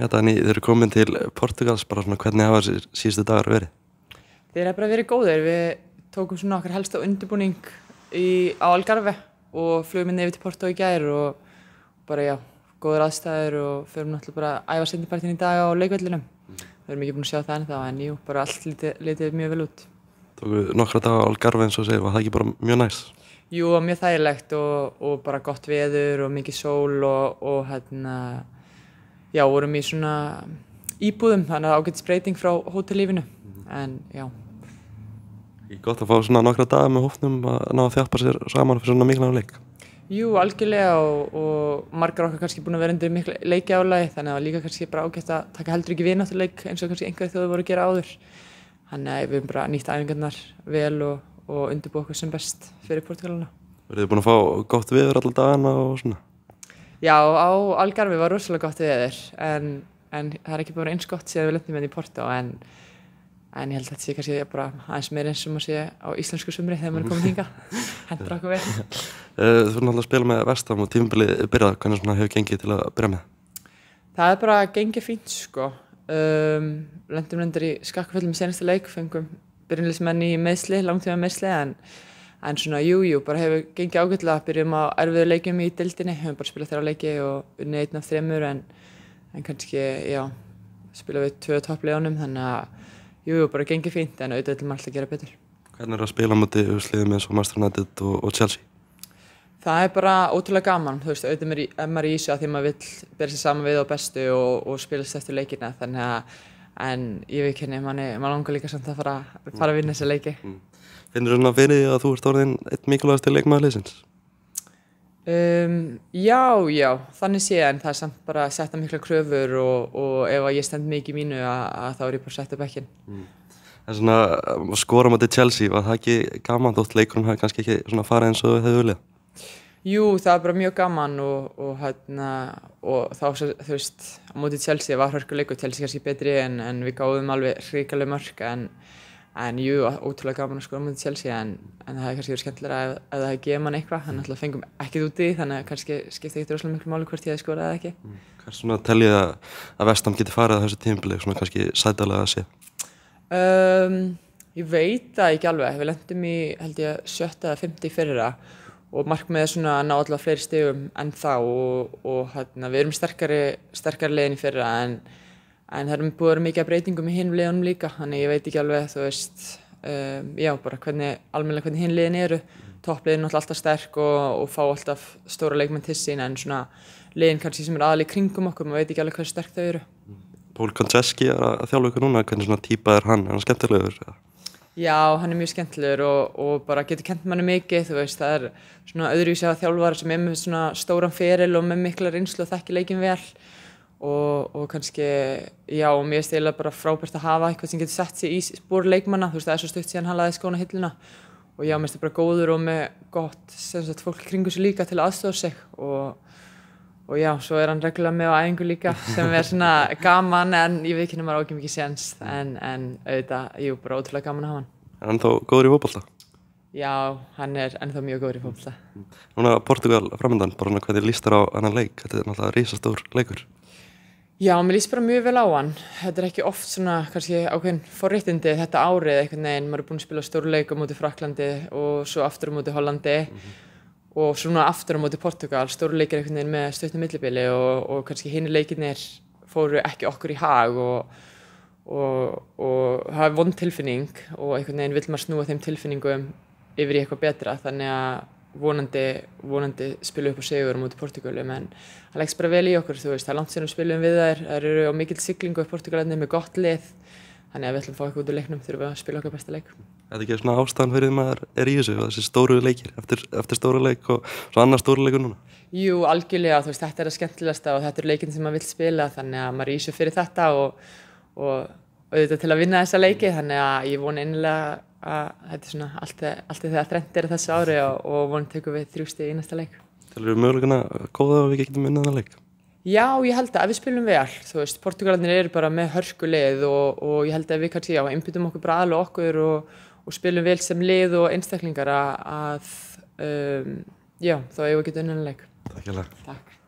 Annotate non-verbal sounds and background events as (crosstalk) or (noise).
Já, Dani, þið eru komin til Portugals, bara svona hvernig hafa síðustu dagar verið? Þeir hafa bara verið góðir, við tókum svona okkar helsta undirbúning í, á Algarve og flugum inn hérna yfir til Porto í gær og bara já, góður aðstæður og förum náttúrulega bara að æfa sendipartin í dag á leikvellinum. Mm. Við erum ekki búin að sjá það en það, en jú, bara allt litið, litið mjög vel út. Tókum við nokkra dagar á Algarve eins og segið, var það ekki bara mjög næs? Jú, mjög þægilegt og, og bara gott veður og mikið sól og, og hérna já, vorum í svona íbúðum, þannig að ágætt spreyting frá hótelífinu, mm -hmm. en já Ég er gott að fá svona nokkra dagar með hófnum að ná að þjálpa sér saman fyrir svona mikilvæg leik Jú, algjörlega og, og margar okkar kannski búin að vera undir miklu leiki álægi þannig að það var líka kannski bara ágætt að taka heldur ekki við náttúruleik eins og kannski einhverju þjóðu voru að gera áður þannig að við erum bara nýtt æfingarnar vel og, og undirbú okkur sem best fyrir portugalana Verður þið búin að fá gott viður alltaf dagana og svona? Já, á Algarvi var rosalega gott veður en, en það er ekki búin eins gott síðan við lefnum með hérna því Porto en, en ég held að þetta sé kannski bara aðeins meir eins sem að sé á íslensku sumri þegar maður er komin hinga (laughs) hendur okkur vel eh, Þú fyrir náttúrulega að spila með vestam og tímubilið byrjað, hvernig svona hefur gengið til að byrja með? Það er bara gengið fínt sko um, Lendum lendur í skakkfjöldum í senasta leik fengum byrjunleismenn í meðsli, langtíma meðsli en En svona, jújú, jú, bara hefur gengið ágættilega, byrjum á erfiðu leikjum í dildinni, hefum bara spilað þér á leiki og unnið einn af þreymur en, en kannski, já, spilað við tvö topplegunum, þannig að, jújú, jú, bara gengið fínt en auðvitað viljum alltaf gera betur. Hvernig er það að spila motið um sliðum eins og Master United og, og Chelsea? Það er bara ótrúlega gaman, þú veist, auðvitað maður er maður í þessu að því maður vil bera sér saman við á bestu og, og spilast eftir leikina, þannig að, en ég veit ekki henni, maður langar líka samt að fara, fara að vinna þessi leiki. Mm finnur þú svona fyrir því að þú ert orðin eitt mikilvægast til leikmaður leysins? Um, já, já, þannig sé ég en það er samt bara að setja mikla kröfur og, og ef ég stend mikið mínu að, að þá er ég bara sett upp ekki mm. En svona um, skorum á til Chelsea var það ekki gaman þótt leikurum það er kannski ekki svona farið eins og þau vilja? Jú, það var bara mjög gaman og, og hérna og þá þú veist, á móti Chelsea var hörkuleikur Chelsea kannski betri en, en við gáðum alveg hrikaleg mörg en en jú, ótrúlega gaman að skoða mútið Chelsea en, en það hefði kannski verið skemmtilega ef, ef það hefði gefið mann eitthvað, þannig mm. að það fengum ekkert úti þannig að kannski skipta ekkert rosalega miklu máli hvort ég hefði skorað eða ekki mm, Hvað er svona að tellið að vestam geti farið á þessu tímblík, svona kannski sætalega að sé? Um, ég veit það ekki alveg, við lendum í held ég 7.50 fyrra og markmiðið er svona að ná alltaf fleiri stegum en þá og, og hérna, við erum sterkari, sterkari En það er búið að vera mikið breytingum í hinliðunum líka, þannig ég veit ekki alveg, þú veist, um, já, bara hvernig, almennilega hvernig hinliðin eru. Toppliðin er alltaf sterk og, og fá alltaf stóra leikmenn til sína, en svona liðin kannski sem er aðlið kringum okkur, maður veit ekki alveg hvernig sterk þau eru. Pól Konceski er að þjálfa ykkur núna, hvernig svona típa er hann? Er hann skemmtilegur? Já, hann er mjög skemmtilegur og, og bara getur kent manni mikið, þú veist, það er svona öðruvísi að þjálfara sem er með svona stóran feril og með mikla reynslu og þekki leikin vel og, og kannski, já, og mér stila bara frábært að hafa eitthvað sem getur sett sér í spór leikmanna, þú veist, það er svo stutt síðan hann laði skóna hillina og já, mér stila bara góður og með gott, sem sagt, fólk kringu sér líka til aðstofa sig og og já, svo er hann reglulega með á æfingu líka sem er svona (laughs) gaman en ég veit ekki henni maður ákveð mikið séns en, en auðvitað, jú, bara ótrúlega gaman að hafa hann Er hann þá góður í fólkvölda? Já, hann er ennþá mjög góður í fólkvölda Núna Portugal framöndan, bara hann að hvað þið lístar á annan leik, þetta er náttúrulega rísastór leikur Já, mér líst bara mjög vel á hann. Þetta er ekki oft svona, kannski ákveðin forréttindi þetta árið eitthvað neginn. Maður er búin að spila stórleikum út í Fraklandi og svo aftur um út í Hollandi mm -hmm. og svona aftur um út í Portugal. Stórleikir eitthvað neginn með stöttum millibili og, og kannski hinn leikinnir fóru ekki okkur í hag og, og, og hafa vond tilfinning og eitthvað neginn vil maður snúa þeim tilfinningum yfir í eitthvað betra. Þannig að vonandi, vonandi spilum upp á segjur mútið Portugali, menn það leggst bara vel í okkur, þú veist, það er langt sérnum spilum við þær það eru á mikil siglingu á Portugalinni með gott lið þannig að við ætlum að fá eitthvað út úr leiknum þurfum við að spila okkar besta leik Það er ekki svona ástæðan fyrir því maður er í þessu þessi stóru leikir, eftir, eftir stóru leik og svo annar stóru leikur núna Jú, algjörlega, veist, þetta er það skemmtilegasta og þetta er leikin sem maður vil spila, þannig að maður er í þessu fyrir þetta og, og, og, og þetta til að vinna þessa leiki, þannig að ég vona einlega að þetta er svona allt, allt þegar þrendir þessu ári og, og vonum tökum við þrjústið í næsta leik Tælur við möguleguna góða að við getum vinnað það leik? Já, ég held að við spilum við allt, þú veist, Portugalanir eru bara með hörskuleið og, og ég held að við kannski, já, einbytum okkur bara alveg okkur og, og spilum vel sem lið og einstaklingar að, að um, já, þá hefur við getið unnanleik Takk hjá það